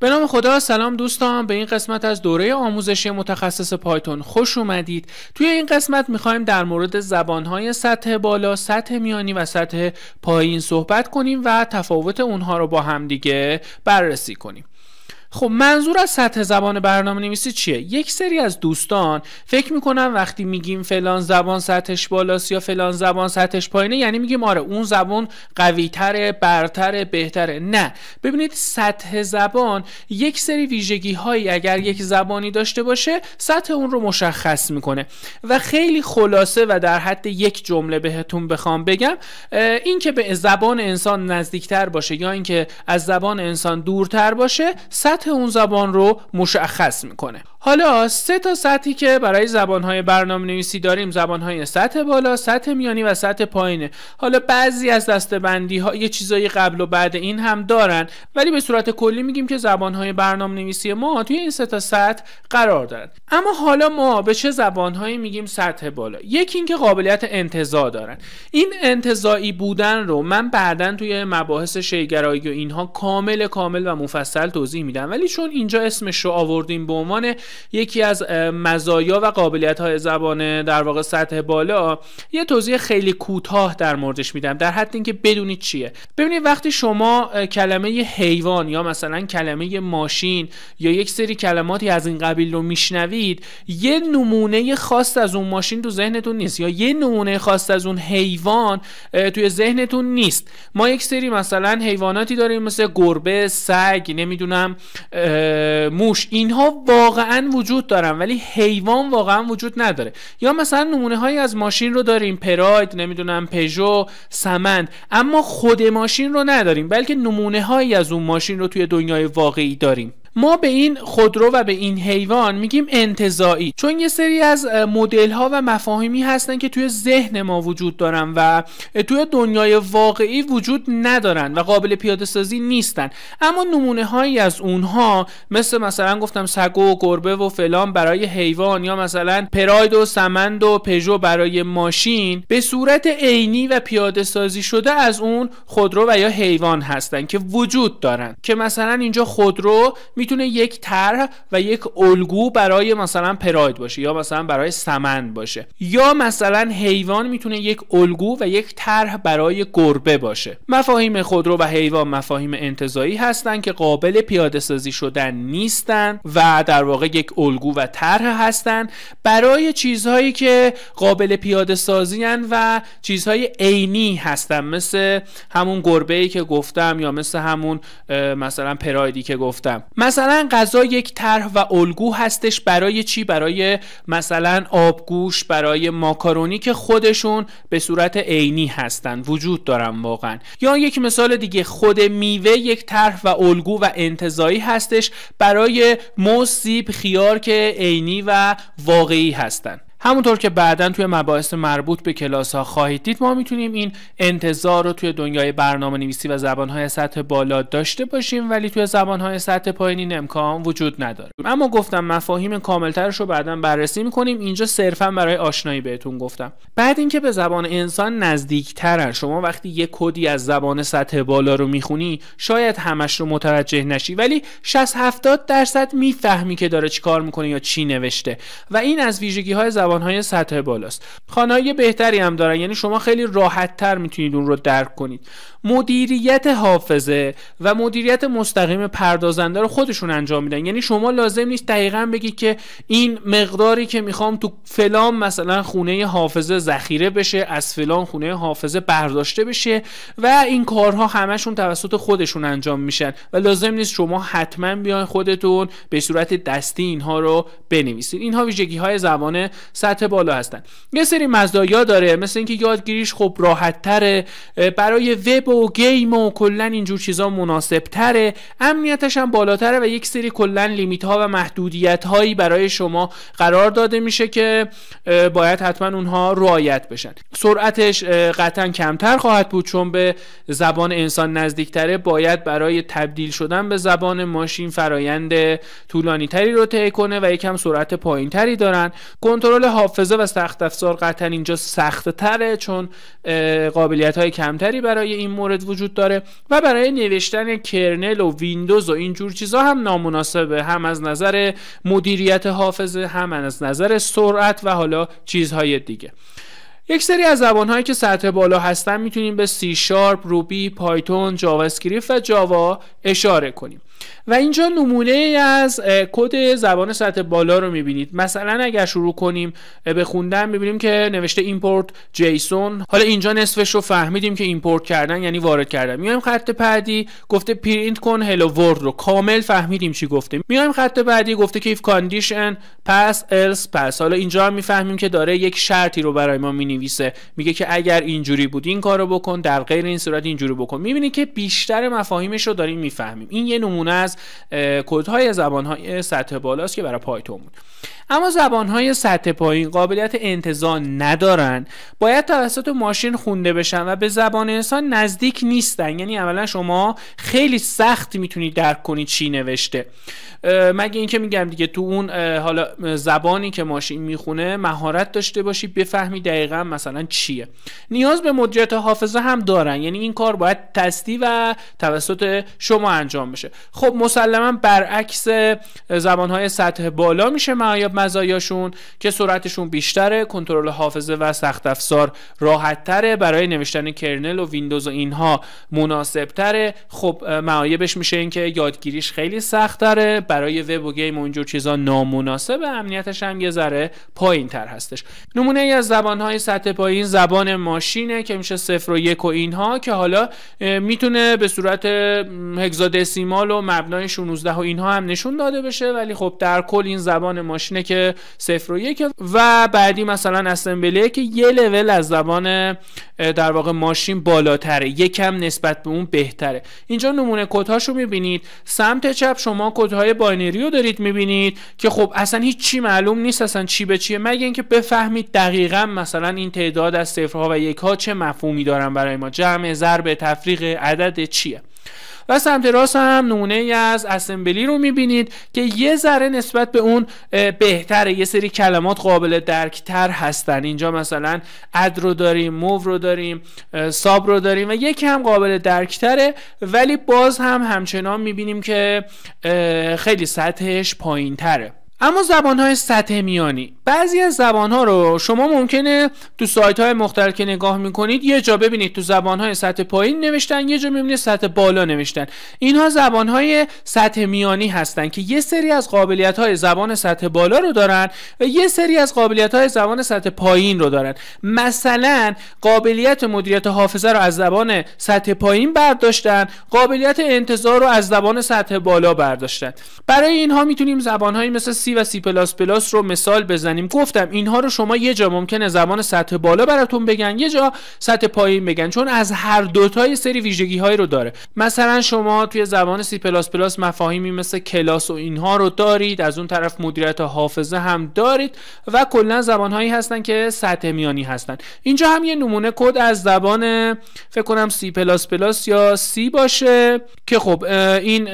به نام خدا سلام دوستان به این قسمت از دوره آموزشی متخصص پایتون خوش اومدید توی این قسمت میخوایم در مورد زبانهای سطح بالا سطح میانی و سطح پایین صحبت کنیم و تفاوت اونها رو با همدیگه بررسی کنیم خب منظور از سطح زبان برنامه نویسی چیه یک سری از دوستان فکر میکنن وقتی میگیم فلان زبان سطحش بالاست یا فلان زبان سطحش پایینه یعنی میگیم آره اون زبان قویتره برتره بهتره نه ببینید سطح زبان یک سری ویژگی هایی اگر یک زبانی داشته باشه سطح اون رو مشخص میکنه و خیلی خلاصه و در حد یک جمله بهتون بخوام بگم این که به زبان انسان نزدیکتر باشه یا اینکه از زبان انسان دورتر باشه سطح سرعت اون زبان رو مشخص میکنه حالا سه تا سطحی که برای زبانهای برنامه نویسی داریم زبانهای سطح بالا، سطح میانی و سطح پایینه حالا بعضی از دستبندی ها یه چیزایی قبل و بعد این هم دارن ولی به صورت کلی میگیم که زبانهای برنامه نویسی ما توی این سه تا سطح قرار دارن اما حالا ما به چه زبانهایی میگیم سطح بالا یکی اینکه قابلیت انتظار دارن این انتظایی بودن رو من بعدا توی مباحث شیگرایی و اینها کامل کامل و مفصل توضیح میدم ولی چون اینجا اسمش رو آوردیم به عنوان یکی از مزایا و قابلیت های زبان در واقع سطح بالا یه توضیح خیلی کوتاه در موردش میدم در حد اینکه بدونید چیه ببینید وقتی شما کلمه حیوان یا مثلا کلمه ماشین یا یک سری کلماتی از این قبیل رو میشنوید یه نمونه خاص از اون ماشین تو ذهنتون نیست یا یه نمونه خاص از اون حیوان توی ذهنتون نیست ما یک سری مثلا حیواناتی داریم مثل گربه سگ نمیدونم موش اینها واقعا وجود دارن ولی حیوان واقعا وجود نداره یا مثلا نمونه هایی از ماشین رو داریم پراید نمیدونم پژو سمند اما خود ماشین رو نداریم بلکه نمونه هایی از اون ماشین رو توی دنیای واقعی داریم ما به این خودرو و به این حیوان میگیم انتظایی چون یه سری از مدل ها و مفاهیمی هستن که توی ذهن ما وجود دارن و توی دنیای واقعی وجود ندارن و قابل پیاده سازی نیستن اما نمونه هایی از اونها مثل مثلا گفتم سگ و گربه و فلان برای حیوان یا مثلا پراید و سمند و پژو برای ماشین به صورت عینی و پیاده سازی شده از اون خودرو و یا حیوان هستن که وجود دارن که مثلا اینجا خودرو میتونه یک طرح و یک الگو برای مثلا پراید باشه یا مثلا برای سمن باشه یا مثلا حیوان میتونه یک الگو و یک طرح برای گربه باشه مفاهیم خودرو و حیوان مفاهیم انتظایی هستند که قابل پیاده سازی شدن نیستن و در واقع یک الگو و طرح هستند برای چیزهایی که قابل پیاده سازی و چیزهای عینی هستن مثل همون گربه ای که گفتم یا مثل همون مثلا پرایدی که گفتم مثلا غذا یک طرح و الگو هستش برای چی برای مثلا آبگوش برای ماکارونی که خودشون به صورت عینی هستن وجود دارن واقعا یا یک مثال دیگه خود میوه یک طرح و الگو و انتظایی هستش برای موز سیب خیار که عینی و واقعی هستند. همونطور که بعدا توی مباحث مربوط به کلاس ها خواهید دید ما میتونیم این انتظار رو توی دنیای برنامه نویسی و زبان های سطح بالا داشته باشیم ولی توی زبان های سطح پایین این امکان وجود نداره اما گفتم مفاهیم کاملترش رو بعدا بررسی میکنیم اینجا صرفا برای آشنایی بهتون گفتم بعد اینکه به زبان انسان نزدیکترن شما وقتی یه کدی از زبان سطح بالا رو میخونی شاید همش رو متوجه نشی ولی 60 70 درصد میفهمی که داره چیکار میکنه یا چی نوشته و این از ویژگی های زبان زبانهای سطح بالاست بهتری هم دارن یعنی شما خیلی راحت تر میتونید اون رو درک کنید مدیریت حافظه و مدیریت مستقیم پردازنده رو خودشون انجام میدن یعنی شما لازم نیست دقیقا بگی که این مقداری که میخوام تو فلان مثلا خونه حافظه ذخیره بشه از فلان خونه حافظه برداشته بشه و این کارها همشون توسط خودشون انجام میشن و لازم نیست شما حتما بیان خودتون به صورت دستی اینها رو بنویسید اینها ویژگی های زبان سطح بالا هستن یه سری مزایا داره مثل اینکه یادگیریش خب راحت تره برای وب و گیم و کلا اینجور چیزا مناسب تره امنیتش هم بالاتره و یک سری کلا لیمیت ها و محدودیت هایی برای شما قرار داده میشه که باید حتما اونها رعایت بشن سرعتش قطعا کمتر خواهد بود چون به زبان انسان نزدیکتره باید برای تبدیل شدن به زبان ماشین فرایند طولانی تری رو طی کنه و یکم سرعت پایین تری دارن کنترل حافظه و سخت افزار قطعا اینجا سخت تره چون قابلیت های کمتری برای این مورد وجود داره و برای نوشتن کرنل و ویندوز و اینجور چیزها هم نامناسبه هم از نظر مدیریت حافظه هم از نظر سرعت و حالا چیزهای دیگه یک سری از زبانهایی که سطح بالا هستن میتونیم به سی شارپ، روبی، پایتون، جاوا اسکریپت و جاوا اشاره کنیم. و اینجا نمونه ای از کد زبان سطح بالا رو میبینید مثلا اگر شروع کنیم به خوندن میبینیم که نوشته ایمپورت جیسون حالا اینجا نصفش رو فهمیدیم که ایمپورت کردن یعنی وارد کردن میایم خط بعدی گفته پرینت کن هلو ورد رو کامل فهمیدیم چی گفته میایم خط بعدی گفته که کاندیشن پس الس پس حالا اینجا هم میفهمیم که داره یک شرطی رو برای ما مینویسه میگه که اگر اینجوری بود این کارو بکن در غیر این صورت اینجوری بکن میبینید که بیشتر مفاهیمش رو داریم میفهمیم این یه نمونه از زبان های سطح بالاست که برای پایتون بود اما زبانهای سطح پایین قابلیت انتظار ندارن باید توسط ماشین خونده بشن و به زبان انسان نزدیک نیستن یعنی اولا شما خیلی سخت میتونید درک کنید چی نوشته مگه اینکه میگم دیگه تو اون حالا زبانی که ماشین میخونه مهارت داشته باشی بفهمی دقیقا مثلا چیه نیاز به مدیریت حافظه هم دارن یعنی این کار باید تستی و توسط شما انجام بشه خب مسلما برعکس زبانهای سطح بالا میشه معایب مزایاشون که سرعتشون بیشتره کنترل حافظه و سخت افزار راحت تره برای نوشتن کرنل و ویندوز و اینها مناسب تره خب معایبش میشه اینکه یادگیریش خیلی سخت تره برای وب و گیم و اینجور چیزا نامناسب امنیتش هم یه ذره پایین تر هستش نمونه ای از زبان های سطح پایین زبان ماشینه که میشه صفر و یک و اینها که حالا میتونه به صورت هگزادسیمال و مبنای 16 و اینها هم نشون داده بشه ولی خب در کل این زبان ماشین که صفر و یک و بعدی مثلا اسمبلیه که یه لول از زبان در واقع ماشین بالاتره یکم نسبت به اون بهتره اینجا نمونه کدهاش رو میبینید سمت چپ شما کدهای باینری رو دارید میبینید که خب اصلا هیچ چی معلوم نیست اصلا چی به چیه مگه اینکه بفهمید دقیقا مثلا این تعداد از صفرها و یکها چه مفهومی دارن برای ما جمع ضرب تفریق عدد چیه و سمت راست هم نمونه ای از اسمبلی رو میبینید که یه ذره نسبت به اون بهتره یه سری کلمات قابل درکتر هستن اینجا مثلا اد رو داریم موو رو داریم ساب رو داریم و یکی هم قابل درکتره ولی باز هم همچنان میبینیم که خیلی سطحش پایین تره اما زبان های سطح میانی بعضی از زبان ها رو شما ممکنه تو سایت های مختلف که نگاه میکنید یه جا ببینید تو زبان های سطح پایین نوشتن یه جا میبینید سطح بالا نوشتن اینها زبان های سطح میانی هستن که یه سری از قابلیت های زبان سطح بالا رو دارن و یه سری از قابلیت های زبان سطح پایین رو دارن مثلا قابلیت مدیریت حافظه رو از زبان سطح پایین برداشتن قابلیت انتظار رو از زبان سطح بالا برداشتن برای اینها میتونیم زبان مثل سی و سی پلاس پلاس رو مثال بزنیم گفتم اینها رو شما یه جا ممکنه زبان سطح بالا براتون بگن یه جا سطح پایین بگن چون از هر دوتای سری ویژگی هایی رو داره مثلا شما توی زبان سی پلاس پلاس مفاهیمی مثل کلاس و اینها رو دارید از اون طرف مدیریت حافظه هم دارید و کلا زبان هایی هستن که سطح میانی هستن اینجا هم یه نمونه کد از زبان فکر کنم سی پلاس پلاس یا سی باشه که خب این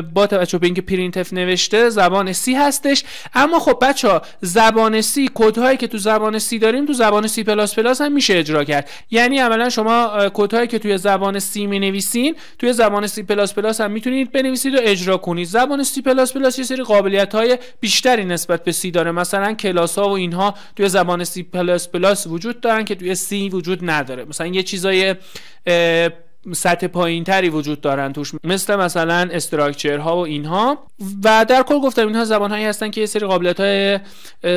با توجه به اینکه پرینتف نوشته زبان سی هست اما خب بچه ها زبان سی کدهایی که تو زبان سی داریم تو زبان سی پلاس پلاس هم میشه اجرا کرد یعنی عملا شما کدهایی که توی زبان سی می نویسین توی زبان سی پلاس پلاس هم میتونید بنویسید و اجرا کنید زبان سی پلاس پلاس یه سری قابلیت های بیشتری نسبت به سی داره مثلا کلاس ها و اینها توی زبان سی پلاس پلاس وجود دارن که توی سی وجود نداره مثلا یه چیزای سطح پایین تری وجود دارن توش مثل مثلا استراکچر ها و اینها و در کل گفتم اینها زبان هایی هستن که یه سری قابلیت های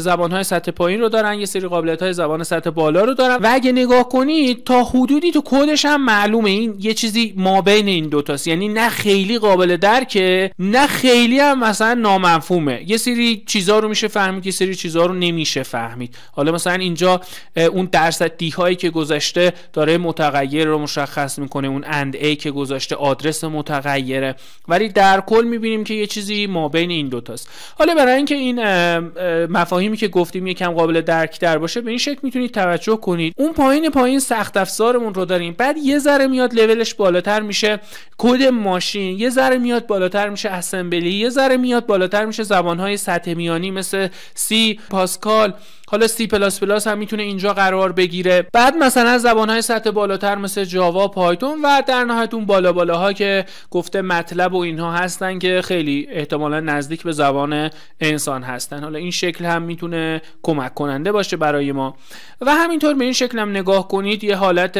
زبان های سطح پایین رو دارن یه سری قابلیت های زبان سطح بالا رو دارن و اگه نگاه کنید تا حدودی تو کدش هم معلومه این یه چیزی ما بین این دوتاست یعنی نه خیلی قابل درکه نه خیلی هم مثلا نامفهومه یه سری چیزا رو میشه فهمید یه سری چیزا رو نمیشه فهمید حالا مثلا اینجا اون درصد دی هایی که گذشته داره متغیر رو مشخص میکنه اون اند ای که گذاشته آدرس متغیره ولی در کل میبینیم که یه چیز چیزی ما بین این دوتاست حالا برای اینکه این مفاهیمی که گفتیم یکم قابل درک در باشه به این شکل میتونید توجه کنید اون پایین پایین سخت افزارمون رو داریم بعد یه ذره میاد لولش بالاتر میشه کد ماشین یه ذره میاد بالاتر میشه اسمبلی یه ذره میاد بالاتر میشه زبانهای سطح میانی مثل سی پاسکال حالا سی پلاس پلاس هم میتونه اینجا قرار بگیره بعد مثلا زبان های سطح بالاتر مثل جاوا پایتون و در نهایت اون بالا ها که گفته مطلب و اینها هستن که خیلی احتمالا نزدیک به زبان انسان هستن حالا این شکل هم میتونه کمک کننده باشه برای ما و همینطور به این شکل هم نگاه کنید یه حالت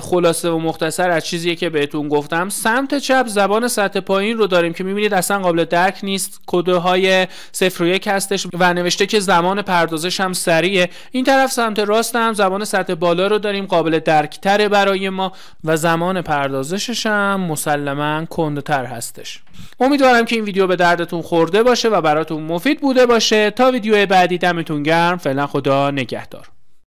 خلاصه و مختصر از چیزی که بهتون گفتم سمت چپ زبان سطح پایین رو داریم که میبینید اصلا قابل درک نیست کده های صفر و یک هستش و نوشته که زمان پردازش هم سریعه این طرف سمت راست هم زبان سطح بالا رو داریم قابل تره برای ما و زمان پردازشش هم مسلما کندتر هستش امیدوارم که این ویدیو به دردتون خورده باشه و براتون مفید بوده باشه تا ویدیو بعدی دمتون گرم فعلا خدا نگهدار